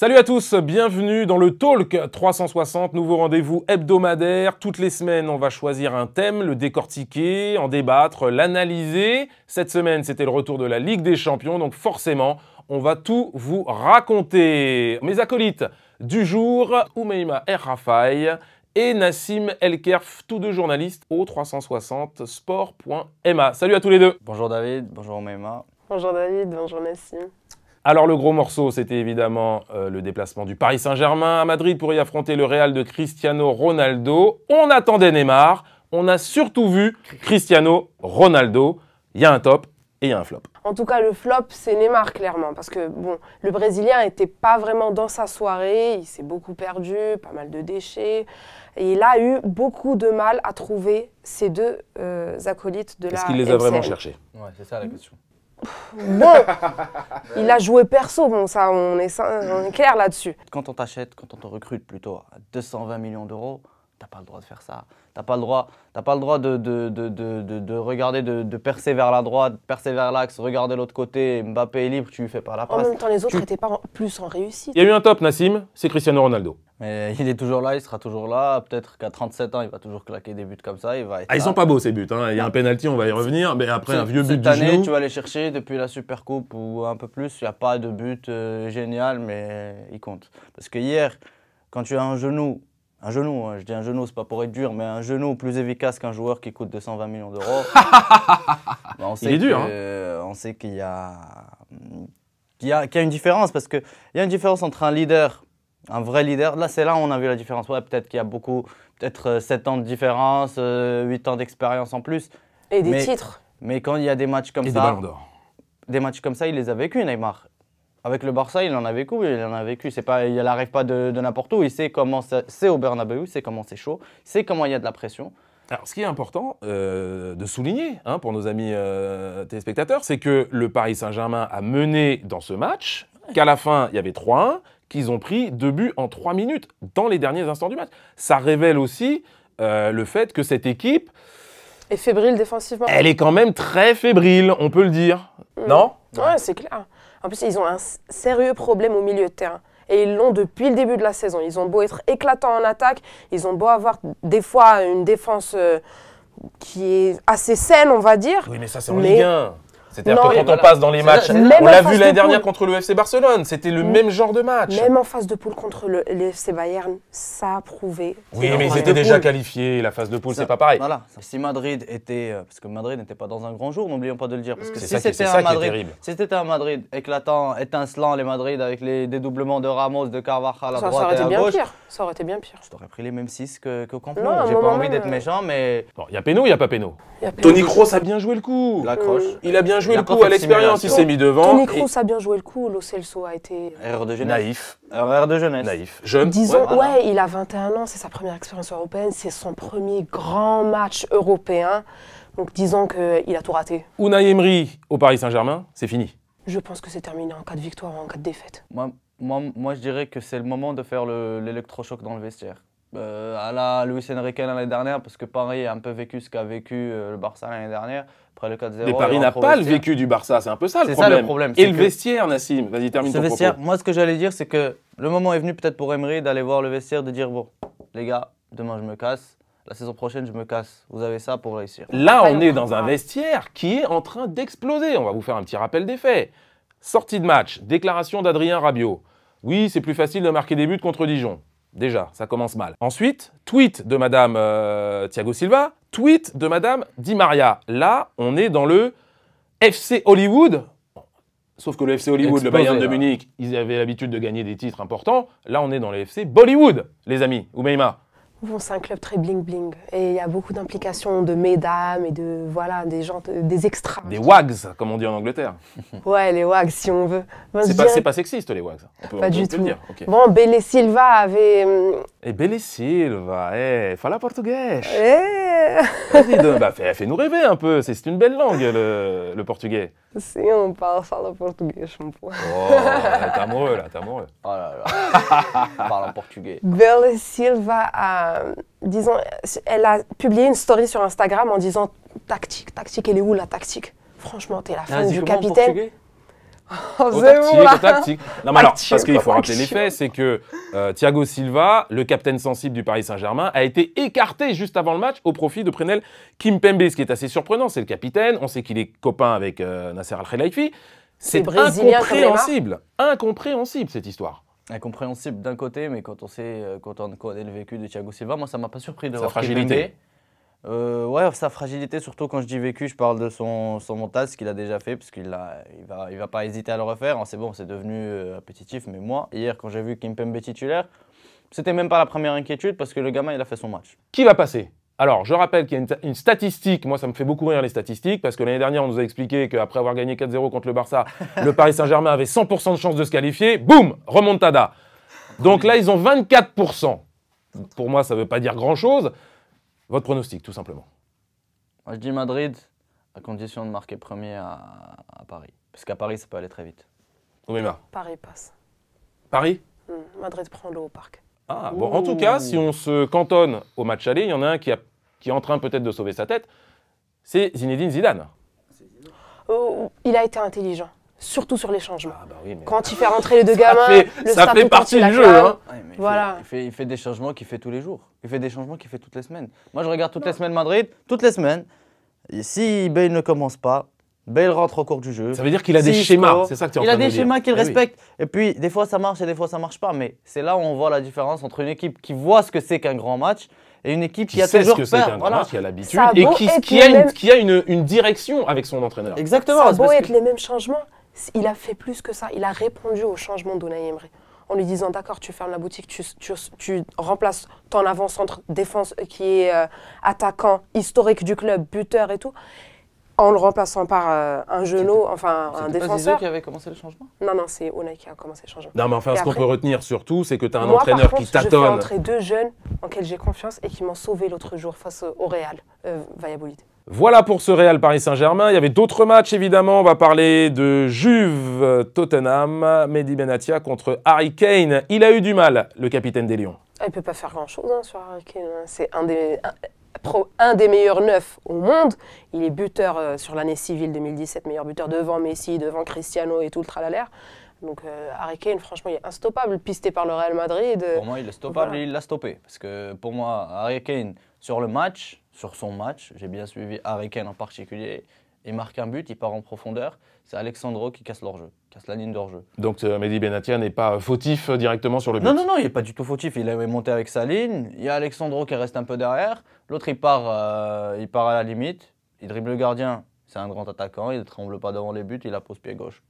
Salut à tous, bienvenue dans le Talk 360, nouveau rendez-vous hebdomadaire. Toutes les semaines, on va choisir un thème, le décortiquer, en débattre, l'analyser. Cette semaine, c'était le retour de la Ligue des Champions, donc forcément, on va tout vous raconter. Mes acolytes du jour, Oumeima R. Rafaï et Nassim Elkerf, tous deux journalistes au 360 sport.ma. Salut à tous les deux. Bonjour David, bonjour Oumeima. Bonjour David, bonjour Nassim. Alors le gros morceau, c'était évidemment euh, le déplacement du Paris Saint-Germain à Madrid pour y affronter le Real de Cristiano Ronaldo. On attendait Neymar, on a surtout vu Cristiano Ronaldo. Il y a un top et il y a un flop. En tout cas, le flop, c'est Neymar, clairement. Parce que, bon, le Brésilien n'était pas vraiment dans sa soirée. Il s'est beaucoup perdu, pas mal de déchets. Et il a eu beaucoup de mal à trouver ses deux euh, acolytes de la Est-ce qu'il les a vraiment cherchés Ouais, c'est ça la question. Bon, il a joué perso, bon ça, on est, on est clair là-dessus. Quand on t'achète, quand on te recrute plutôt à 220 millions d'euros, T'as pas le droit de faire ça. T'as pas le droit, t'as pas le droit de, de, regarder, de, percer vers la droite, percer vers l'axe, regarder l'autre côté. Mbappé est libre, tu lui fais pas la passe. En même temps, les autres n'étaient pas plus en réussite. Il y a eu un top, Nassim, c'est Cristiano Ronaldo. Mais il est toujours là, il sera toujours là. Peut-être qu'à 37 ans, il va toujours claquer des buts comme ça. Il va ah, ils sont pas beaux ces buts. Hein. Il y a un penalty, on va y revenir. Mais après, un vieux but Cette année, tu vas aller chercher depuis la Super Coupe ou un peu plus. Il n'y a pas de but euh, génial, mais il compte. Parce que hier, quand tu as un genou un genou, hein, je dis un genou, c'est pas pour être dur, mais un genou plus efficace qu'un joueur qui coûte 220 millions d'euros. Bah, il est dur. Hein. On sait qu'il y, y, a, une différence parce qu'il y a une différence entre un leader, un vrai leader. Là, c'est là où on a vu la différence. Ouais, peut-être qu'il y a beaucoup, peut-être 7 euh, ans de différence, 8 euh, ans d'expérience en plus. Et des titres. Mais quand il y a des matchs comme ça. Des Des matchs comme ça, il les a vécu Neymar. Avec le Barça, il en a vécu, il en a vécu. C'est pas, il n'arrive pas de, n'importe où. Il sait comment c'est au Bernabeu, il sait comment c'est chaud, il sait comment il y a de la pression. Alors, ce qui est important euh, de souligner hein, pour nos amis euh, téléspectateurs, c'est que le Paris Saint-Germain a mené dans ce match, qu'à la fin, il y avait 3-1, qu'ils ont pris deux buts en trois minutes dans les derniers instants du match. Ça révèle aussi euh, le fait que cette équipe. Est fébrile défensivement. Elle est quand même très fébrile, on peut le dire. Mm. Non Oui, ouais c'est clair. En plus, ils ont un sérieux problème au milieu de terrain. Et ils l'ont depuis le début de la saison. Ils ont beau être éclatants en attaque, ils ont beau avoir des fois une défense euh, qui est assez saine, on va dire. Oui, mais ça, c'est en Ligue 1. C'est-à-dire que quand on passe dans les matchs, on l'a vu l'année dernière contre le FC Barcelone, c'était le même genre de match. Même en phase de poule contre le, FC Bayern, ça a prouvé. Oui, mais ils étaient déjà qualifiés, la phase de poule, c'est pas pareil. si Madrid était. Euh, parce que Madrid n'était pas dans un grand jour, n'oublions pas de le dire. Parce que si c'était un, Madrid, c'était un Madrid éclatant, étincelant, les Madrid avec les dédoublements de Ramos, de Carvajal à ça, droite et à gauche. Pire. Ça aurait été bien pire. Je t'aurais pris les mêmes 6 que, que Camp J'ai pas envie d'être euh, méchant, mais. Bon, il y a ou il n'y a pas Peno Tony Kroos a bien joué le coup. L'accroche. Il a bien joué joué le coup à l'expérience, il s'est mis devant. Tony Kroos a bien joué le coup, l'Ocelso a été. Euh, Erreur de jeunesse. Naïf. Erreur de jeunesse. Naïf. Jeune. Disons, ouais, il a 21 ans, c'est sa première expérience européenne, c'est son premier grand match européen. Donc disons qu'il euh, a tout raté. Unai Emery au Paris Saint-Germain, c'est fini. Je pense que c'est terminé en cas de victoire ou en cas de défaite. Moi, moi, moi je dirais que c'est le moment de faire l'électrochoc dans le vestiaire. Euh, à la Luis Enrique l'année dernière, parce que Paris a un peu vécu ce qu'a vécu euh, le Barça l'année dernière. Après le 4-0. Mais Paris n'a pas le vécu du Barça, c'est un peu ça le problème. Ça, le problème Et le vestiaire, Nassim, vas-y, termine ton vestiaire, Moi, ce que j'allais dire, c'est que le moment est venu peut-être pour Emery d'aller voir le vestiaire, de dire bon, les gars, demain je me casse. La saison prochaine, je me casse. Vous avez ça pour réussir. Là, on est dans un vestiaire qui est en train d'exploser. On va vous faire un petit rappel des faits. Sortie de match, déclaration d'Adrien Rabiot. Oui, c'est plus facile de marquer des buts contre Dijon. Déjà, ça commence mal. Ensuite, tweet de Madame euh, Thiago Silva, tweet de Madame Di Maria. Là, on est dans le FC Hollywood. Sauf que le FC Hollywood, le Bayern de hein. Munich, ils avaient l'habitude de gagner des titres importants. Là, on est dans le FC Bollywood, les amis. Oumeima. Bon, c'est un club très bling bling et il y a beaucoup d'implications de mesdames et de voilà des gens des extras. Des wags comme on dit en Angleterre. ouais les wags si on veut. c'est pas, sexiste les wags. pas du tout. Le dire. Bon Bélé Silva avait. Hum, et Bélé Silva, eh, fala portugais. Eh. Bah, fais-nous rêver un peu, c'est une belle langue, le, portugais. Si, on parle ça le portugais, je pense. Oh, t'es amoureux, là, t'es amoureux. Oh là là, parle en portugais. Belle Silva a, euh, disons, elle a publié une story sur Instagram en disant « Tactique, tactique, elle est où la tactique ?» Franchement, t'es la fan du capitaine. Il oh, tactique, tactique. Non, mais alors, parce qu'il faut rappeler les faits, c'est que euh, Thiago Silva, le capitaine sensible du Paris Saint-Germain, a été écarté juste avant le match au profit de Prenel Kimpembe, ce qui est assez surprenant. C'est le capitaine, on sait qu'il est copain avec euh, Nasser Al-Khelaifi. C'est incompréhensible, incompréhensible cette histoire. Incompréhensible d'un côté, mais quand on sait, euh, quand on connaît le vécu de Thiago Silva, moi ça m'a pas surpris de Sa fragilité euh, ouais, sa fragilité, surtout quand je dis vécu, je parle de son, son montage ce qu'il a déjà fait, parce qu'il il va, il va pas hésiter à le refaire. Hein, c'est bon, c'est devenu appétitif, euh, mais moi, hier, quand j'ai vu Kimpembe titulaire, c'était même pas la première inquiétude, parce que le gamin, il a fait son match. Qui va passer alors, je rappelle qu'il y a une, statistique, moi ça me fait beaucoup rire les statistiques, parce que l'année dernière on nous a expliqué qu'après avoir gagné 4-0 contre le Barça, le Paris Saint-Germain avait 100% de chances de se qualifier, boum, remontada. Donc là ils ont 24%. Pour moi ça ne veut pas dire grand-chose, votre pronostic, tout simplement. Moi, je dis Madrid, à condition de marquer premier à, Paris. Parce qu'à Paris, ça peut aller très vite. Ouméma. Paris passe. Paris hmm, Madrid prend l'eau au parc. Ah, bon, en tout cas, si on se cantonne au match aller, il y en a un qui, a, qui est en train peut-être de sauver sa tête. C'est Zinedine Zidane. Oh, il a été intelligent surtout sur les changements. Ah, bah Quand bah il fait rentrer les deux gamins, ça fait partie du jeu. Hein. voilà. il, fait, des changements qu'il fait tous les jours. Il fait des changements qu'il fait toutes les semaines. Moi, je regarde toutes les semaines Madrid, toutes les semaines. si Bale ne commence pas, Bale rentre au cours du jeu. Ça veut dire qu'il a des schémas, c'est ça Il a des schémas qu'il eh respecte. Et puis, des fois, ça marche et des fois, ça marche pas. Mais c'est là où on voit la différence entre une équipe qui voit ce que c'est qu'un grand match et une équipe qui, a sait toujours ce que voilà. qui a l'habitude et, qui, a une, qui, a une, une direction avec son entraîneur. Exactement. Ça a être les mêmes changements, il a fait plus que ça. Il a répondu au changement d'Unai Emery en lui disant d'accord, tu fermes la boutique, tu, remplaces ton avant-centre défense qui est euh, attaquant historique du club, buteur et tout, en le remplaçant par euh, un genou, enfin un défenseur. C'est qui avait commencé le changement Non, non, c'est Unai qui a commencé le changement. Non, mais enfin, ce qu'on peut retenir surtout, c'est que tu as un entraîneur qui tâtonne. vais deux jeunes en qui j'ai confiance et qui m'ont sauvé l'autre jour face au Real euh, voilà pour ce Real Paris Saint-Germain. Il y avait d'autres matchs évidemment. On va parler de Juve Tottenham, Mehdi Benatia contre Harry Kane. Il a eu du mal, le capitaine des Lions. Ah, il ne peut pas faire grand-chose hein, sur Harry Kane. Hein. C'est un des meilleurs neufs au monde. Il est buteur euh, sur l'année civile 2017, meilleur buteur devant Messi, devant Cristiano et tout le tralalaire. Donc euh, Harry Kane, franchement, il est instoppable, pisté par le Real Madrid. Pour moi, il est stoppable et il l'a stoppé. Parce que pour moi, Harry Kane, sur le match, sur son match, j'ai bien suivi Harry Kane en particulier, il marque un but, il part en profondeur. C'est Alexandro qui casse leur jeu, casse la ligne de leur jeu. Donc euh, Mehdi Benatia n'est pas fautif euh, directement sur le but Non, non, non, il n'est pas du tout fautif. Il est monté avec sa ligne. Il y a Alexandro qui reste un peu derrière. L'autre, il, part, il part à la limite. Il dribble le gardien. C'est un grand attaquant. Il ne tremble pas devant les buts. Il la pose pied gauche.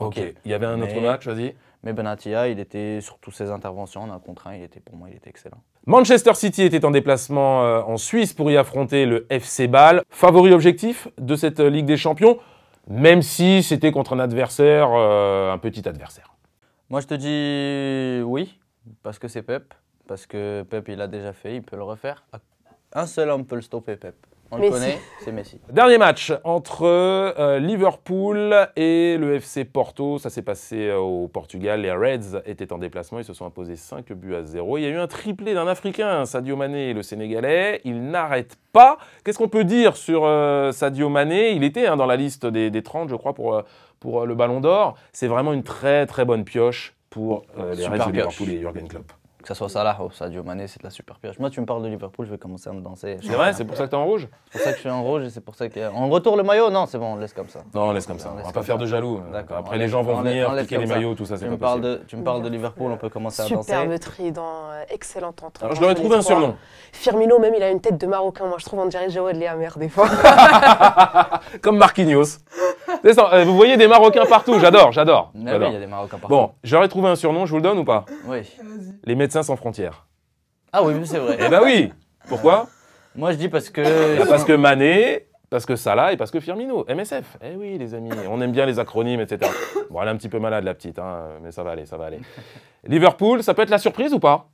Ok, Il y avait un autre match, vas-y. Mais Benatia, il était sur toutes ses interventions en un contre un, il était pour moi, il était excellent. Manchester City était en déplacement euh, en Suisse pour y affronter le FC Bâle, favori objectif de cette euh, Ligue des Champions, même si c'était contre un adversaire, euh, un petit adversaire. Moi, je te dis oui, parce que c'est Pep, parce que Pep, il l'a déjà fait, il peut le refaire. Un seul homme peut le stopper, Pep. On connaît, c'est Messi. Dernier match entre euh, Liverpool et le FC Porto. Ça s'est passé euh, au Portugal. Les Reds étaient en déplacement. Ils se sont imposés 5 buts à 0. Il y a eu un triplé d'un Africain, Sadio Mané, le Sénégalais. Il n'arrête pas. Qu'est-ce qu'on peut dire sur euh, Sadio Mané Il était hein, dans la liste des, 30, je crois, pour, pour le Ballon d'Or. C'est vraiment une très, très bonne pioche pour les Reds de Liverpool et Jurgen Klopp. Que ce soit Salah ou Sadio Mané, c'est de la super pioche. Moi, tu me parles de Liverpool, je vais commencer à me danser. C'est vrai, c'est pour ça que tu es en rouge C'est pour ça que je suis en rouge et c'est pour ça On retourne le maillot Non, c'est bon, on laisse comme ça. Non, on laisse comme ça. On, va pas, faire de jaloux. Après, les gens vont venir, piquer les maillots, tout ça, c'est pas possible. Tu me parles de Liverpool, on peut commencer à danser. Superbe dans euh, excellente entrée. je leur trouvé un surnom. Firmino, même, il a une tête de Marocain. Moi, je trouve, on dirait Joël merde des fois. Comme Marquinhos. Euh, vous voyez des Marocains partout, j'adore, j'adore. Ah il y a des Marocains partout. Bon, j'aurais trouvé un surnom, je vous le donne ou pas Oui. Les médecins sans frontières. Ah oui, c'est vrai. Eh ben oui Pourquoi Moi je dis parce que. Bah, parce que Mané, parce que Salah et parce que Firmino. MSF. Eh oui, les amis, on aime bien les acronymes, etc. Bon, elle est un petit peu malade, la petite, hein, mais ça va aller, ça va aller. Liverpool, ça peut être la surprise ou pas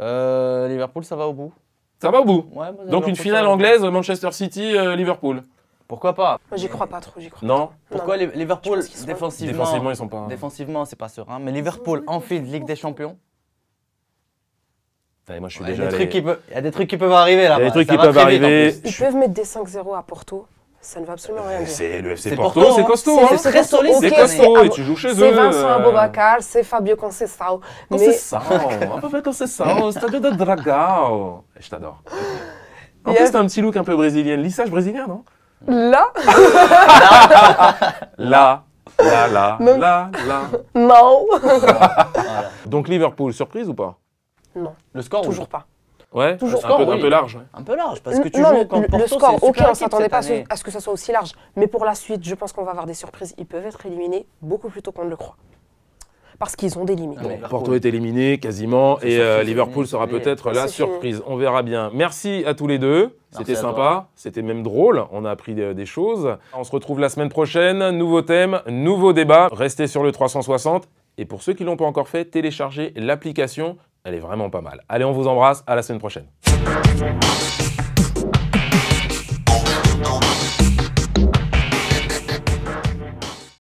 euh, Liverpool, ça va au bout. Ça va au bout ouais, Donc une finale anglaise, Manchester City, euh, Liverpool. Pourquoi pas Moi, J'y crois pas trop, j'y crois Non Pourquoi non. Liverpool, défensivement, défensivement, ils sont pas... Hein. Défensivement, c'est pas serein. Mais Liverpool, en fait, Ligue des Champions moi, je suis déjà il, y a des trucs qui peuvent arriver là. Il y a des trucs qui peuvent arriver. Ils peuvent mettre des 5-0 à Porto. Ça ne va absolument rien C'est le FC Porto, c'est hein. costaud. C'est hein. très solide. c'est costaud et tu joues chez eux. C'est Vincent euh. Abobacar, c'est Fabio Concessao. Concessao, Fabio un Stadio de Dragao. Je t'adore. En fait, plus, t'as un petit look un peu brésilien. Lissage brésilien, non Là Là Là, là, là, là. Non. Donc Liverpool, surprise ou pas Non. Le score Toujours pas. Ouais, Toujours. Un, score, peu, un, peu, large. Un peu large, parce que tu joues quand le, le score, ok, on ne s'attendait pas à ce que ça soit aussi large. Mais pour la suite, je pense qu'on va avoir des surprises. Ils peuvent être éliminés beaucoup plus tôt qu'on ne le croit parce qu'ils ont des limites. Porto est éliminé quasiment et euh, Liverpool sera peut-être la surprise. On verra bien. Merci à tous les deux. C'était sympa, c'était même drôle, on a appris des, euh, des choses. On se retrouve la semaine prochaine, nouveau thème, nouveau débat. Restez sur le 360 et pour ceux qui l'ont pas encore fait, téléchargez l'application, elle est vraiment pas mal. Allez, on vous embrasse, à la semaine prochaine.